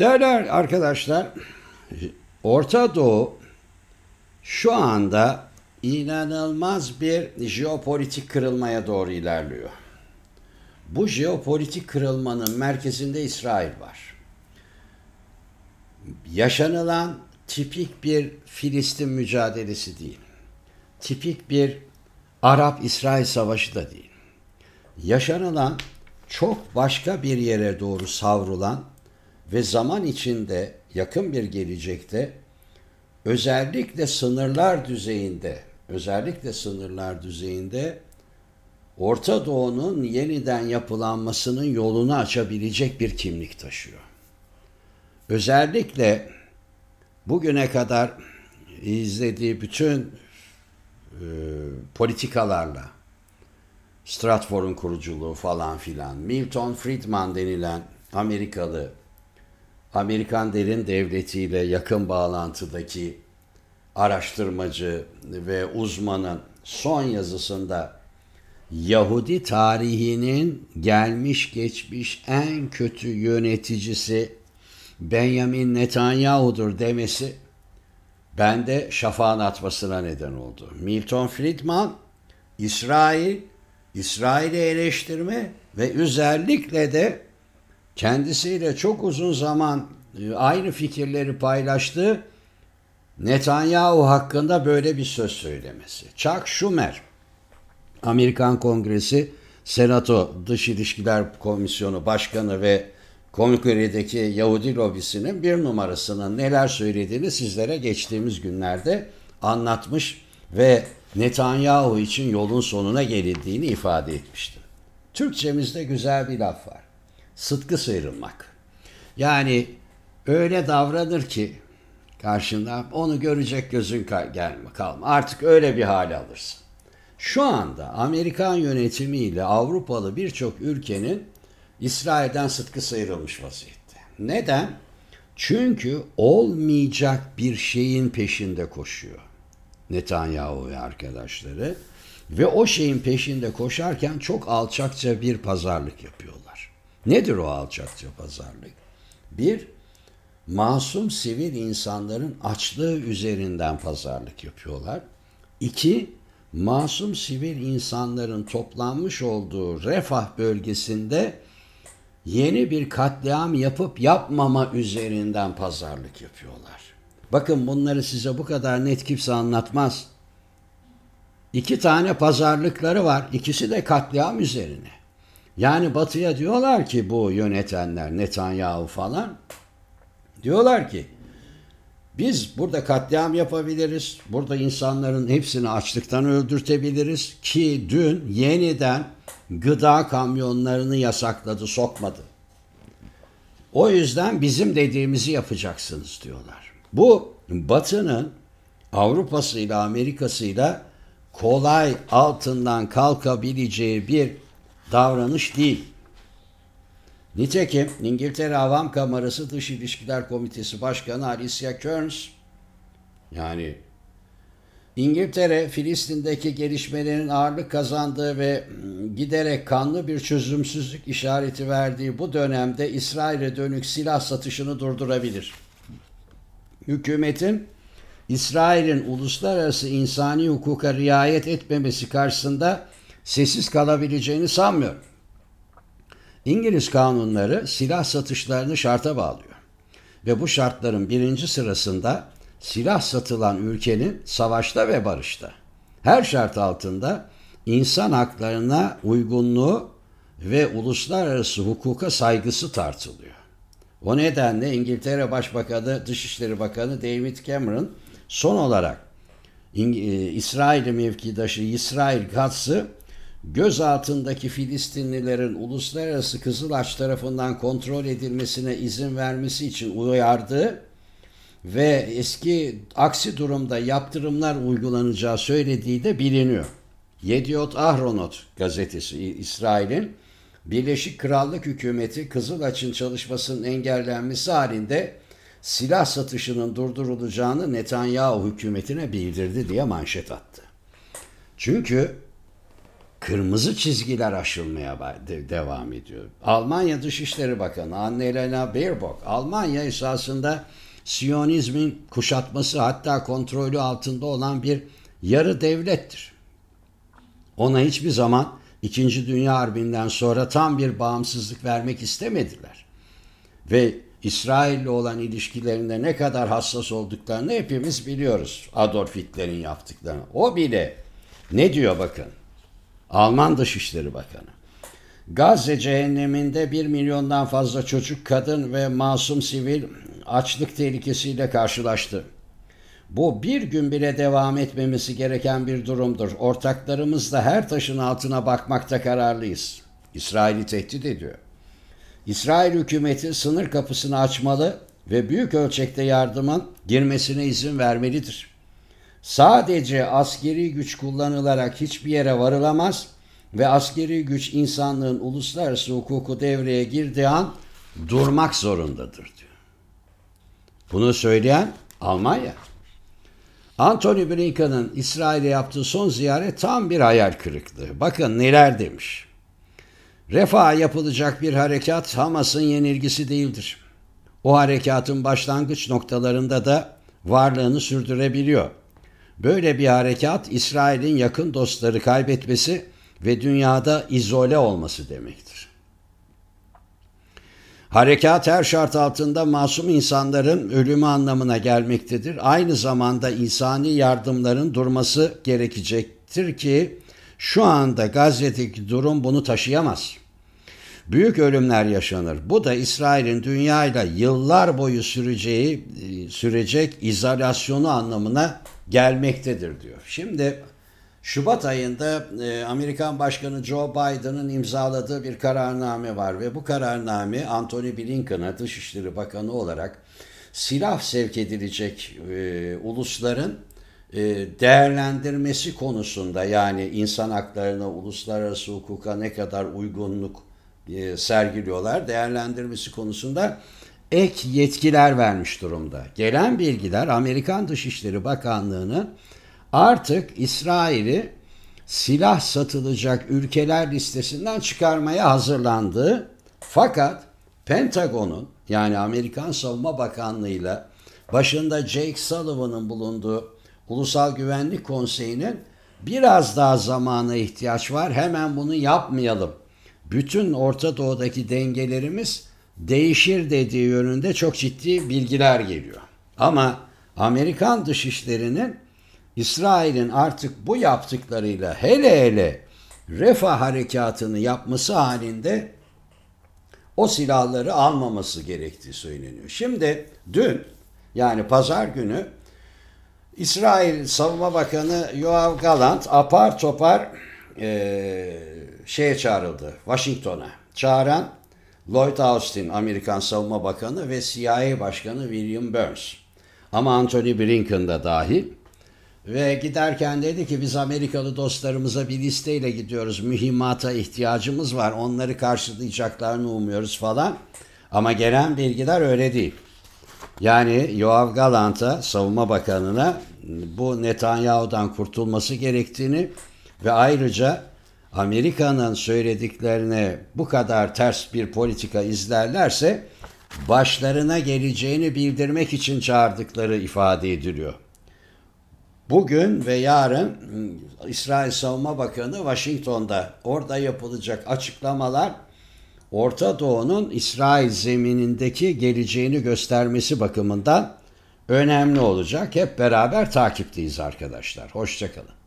Değerli arkadaşlar, Orta Doğu şu anda inanılmaz bir jeopolitik kırılmaya doğru ilerliyor. Bu jeopolitik kırılmanın merkezinde İsrail var. Yaşanılan tipik bir Filistin mücadelesi değil. Tipik bir Arap-İsrail savaşı da değil. Yaşanılan çok başka bir yere doğru savrulan ve zaman içinde yakın bir gelecekte özellikle sınırlar düzeyinde, özellikle sınırlar düzeyinde Orta Doğu'nun yeniden yapılanmasının yolunu açabilecek bir kimlik taşıyor. Özellikle bugüne kadar izlediği bütün e, politikalarla Stratford'un kuruculuğu falan filan, Milton Friedman denilen Amerikalı Amerikan derin devletiyle yakın bağlantıdaki araştırmacı ve uzmanın son yazısında Yahudi tarihinin gelmiş geçmiş en kötü yöneticisi Benjamin Netanyahu'dur demesi bende şafağın atmasına neden oldu. Milton Friedman, İsrail, İsrail'i eleştirme ve özellikle de kendisiyle çok uzun zaman e, aynı fikirleri paylaştı. Netanyahu hakkında böyle bir söz söylemesi. Chuck Schumer, Amerikan Kongresi Senato Dış İlişkiler Komisyonu Başkanı ve Kongre'deki Yahudi lobisinin bir numarasının neler söylediğini sizlere geçtiğimiz günlerde anlatmış ve Netanyahu için yolun sonuna gelindiğini ifade etmişti. Türkçemizde güzel bir laf var. Sıtkı sıyrılmak. Yani öyle davranır ki karşında onu görecek gözün gelme kalma. Artık öyle bir hale alırsın. Şu anda Amerikan yönetimiyle Avrupalı birçok ülkenin İsrail'den sıtkı sıyrılmış vaziyette. Neden? Çünkü olmayacak bir şeyin peşinde koşuyor Netanyahu ve arkadaşları ve o şeyin peşinde koşarken çok alçakça bir pazarlık yapıyorlar. Nedir o alçakça pazarlık? Bir, masum sivil insanların açlığı üzerinden pazarlık yapıyorlar. İki, masum sivil insanların toplanmış olduğu refah bölgesinde yeni bir katliam yapıp yapmama üzerinden pazarlık yapıyorlar. Bakın bunları size bu kadar net kimse anlatmaz. İki tane pazarlıkları var. İkisi de katliam üzerine. Yani batıya diyorlar ki bu yönetenler Netanyahu falan diyorlar ki biz burada katliam yapabiliriz. Burada insanların hepsini açlıktan öldürtebiliriz ki dün yeniden gıda kamyonlarını yasakladı, sokmadı. O yüzden bizim dediğimizi yapacaksınız diyorlar. Bu Batı'nın Avrupa'sıyla Amerika'sıyla kolay altından kalkabileceği bir davranış değil. Nitekim İngiltere Avam Kamerası Dış İlişkiler Komitesi Başkanı Alicia Kearns yani İngiltere Filistin'deki gelişmelerin ağırlık kazandığı ve ıı, giderek kanlı bir çözümsüzlük işareti verdiği bu dönemde İsrail'e dönük silah satışını durdurabilir. Hükümetin İsrail'in uluslararası insani hukuka riayet etmemesi karşısında sessiz kalabileceğini sanmıyorum. İngiliz kanunları silah satışlarını şarta bağlıyor. Ve bu şartların birinci sırasında silah satılan ülkenin savaşta ve barışta her şart altında insan haklarına uygunluğu ve uluslararası hukuka saygısı tartılıyor. O nedenle İngiltere Başbakanı, Dışişleri Bakanı David Cameron son olarak e, İsrail mevkidaşı İsrail Katz'ı göz altındaki Filistinlilerin uluslararası Kızılaç tarafından kontrol edilmesine izin vermesi için uyardı ve eski aksi durumda yaptırımlar uygulanacağı söylediği de biliniyor. Yediot Ahronot gazetesi İsrail'in Birleşik Krallık hükümeti Kızılaç'ın çalışmasının engellenmesi halinde silah satışının durdurulacağını Netanyahu hükümetine bildirdi diye manşet attı. Çünkü kırmızı çizgiler aşılmaya devam ediyor. Almanya Dışişleri Bakanı Annelena Baerbock, Almanya esasında Siyonizmin kuşatması hatta kontrolü altında olan bir yarı devlettir. Ona hiçbir zaman İkinci Dünya Harbi'nden sonra tam bir bağımsızlık vermek istemediler. Ve İsrail'le olan ilişkilerinde ne kadar hassas olduklarını hepimiz biliyoruz. Adolf Hitler'in yaptıklarını. O bile ne diyor bakın. Alman Dışişleri Bakanı. Gazze cehenneminde bir milyondan fazla çocuk, kadın ve masum sivil açlık tehlikesiyle karşılaştı. Bu bir gün bile devam etmemesi gereken bir durumdur. Ortaklarımızla her taşın altına bakmakta kararlıyız. İsrail'i tehdit ediyor. İsrail hükümeti sınır kapısını açmalı ve büyük ölçekte yardımın girmesine izin vermelidir. Sadece askeri güç kullanılarak hiçbir yere varılamaz ve askeri güç insanlığın uluslararası hukuku devreye girdiği an durmak zorundadır diyor. Bunu söyleyen Almanya. Anthony Blinken'ın İsrail'e yaptığı son ziyaret tam bir hayal kırıklığı. Bakın neler demiş. Refah yapılacak bir harekat Hamas'ın yenilgisi değildir. O harekatın başlangıç noktalarında da varlığını sürdürebiliyor. Böyle bir harekat İsrail'in yakın dostları kaybetmesi ve dünyada izole olması demektir. Harekat her şart altında masum insanların ölümü anlamına gelmektedir. Aynı zamanda insani yardımların durması gerekecektir ki şu anda Gazze'deki durum bunu taşıyamaz büyük ölümler yaşanır. Bu da İsrail'in dünyayla yıllar boyu süreceği e, sürecek izolasyonu anlamına gelmektedir diyor. Şimdi Şubat ayında e, Amerikan Başkanı Joe Biden'ın imzaladığı bir kararname var ve bu kararname Anthony Blinken'a Dışişleri Bakanı olarak silah sevk edilecek e, ulusların e, değerlendirmesi konusunda yani insan haklarına, uluslararası hukuka ne kadar uygunluk e, sergiliyorlar. Değerlendirmesi konusunda ek yetkiler vermiş durumda. Gelen bilgiler Amerikan Dışişleri Bakanlığı'nın artık İsrail'i silah satılacak ülkeler listesinden çıkarmaya hazırlandığı fakat Pentagon'un yani Amerikan Savunma Bakanlığı'yla başında Jake Sullivan'ın bulunduğu Ulusal Güvenlik Konseyi'nin biraz daha zamana ihtiyaç var hemen bunu yapmayalım bütün Orta Doğu'daki dengelerimiz değişir dediği yönünde çok ciddi bilgiler geliyor. Ama Amerikan dışişlerinin İsrail'in artık bu yaptıklarıyla hele hele refah harekatını yapması halinde o silahları almaması gerektiği söyleniyor. Şimdi dün yani pazar günü İsrail Savunma Bakanı Yoav Galant apar topar e, şeye çağrıldı, Washington'a. Çağıran Lloyd Austin, Amerikan Savunma Bakanı ve CIA Başkanı William Burns. Ama Anthony Blinken da dahil. Ve giderken dedi ki biz Amerikalı dostlarımıza bir listeyle gidiyoruz. Mühimmata ihtiyacımız var. Onları karşılayacaklarını umuyoruz falan. Ama gelen bilgiler öyle değil. Yani Yoav Galant'a, Savunma Bakanı'na bu Netanyahu'dan kurtulması gerektiğini ve ayrıca Amerika'nın söylediklerine bu kadar ters bir politika izlerlerse başlarına geleceğini bildirmek için çağırdıkları ifade ediliyor. Bugün ve yarın İsrail Savunma Bakanı Washington'da orada yapılacak açıklamalar Orta Doğu'nun İsrail zeminindeki geleceğini göstermesi bakımından önemli olacak. Hep beraber takipteyiz arkadaşlar. Hoşçakalın.